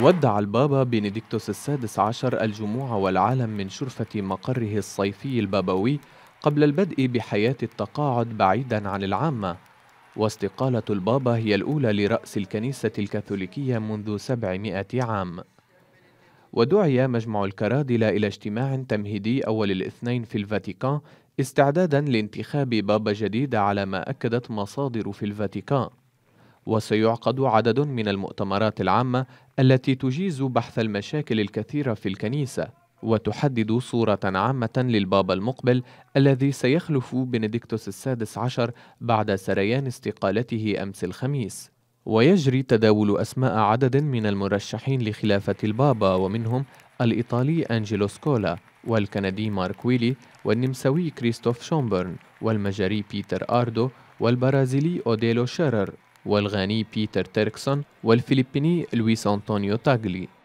ودع البابا بنديكتوس السادس عشر الجموع والعالم من شرفة مقره الصيفي البابوي قبل البدء بحياة التقاعد بعيدا عن العامة واستقالة البابا هي الأولى لرأس الكنيسة الكاثوليكية منذ 700 عام ودعي مجمع الكرادلة إلى اجتماع تمهيدي أول الاثنين في الفاتيكان استعدادا لانتخاب بابا جديد على ما أكدت مصادر في الفاتيكان وسيعقد عدد من المؤتمرات العامة التي تجيز بحث المشاكل الكثيرة في الكنيسة وتحدد صورة عامة للبابا المقبل الذي سيخلف بنديكتوس السادس عشر بعد سريان استقالته أمس الخميس ويجري تداول أسماء عدد من المرشحين لخلافة البابا ومنهم الإيطالي أنجيلو سكولا والكندي مارك ويلي والنمساوي كريستوف شومبرن والمجري بيتر آردو والبرازيلي أوديلو شيرر والغاني بيتر تيركسون والفلبيني لويس أنطونيو تاغلي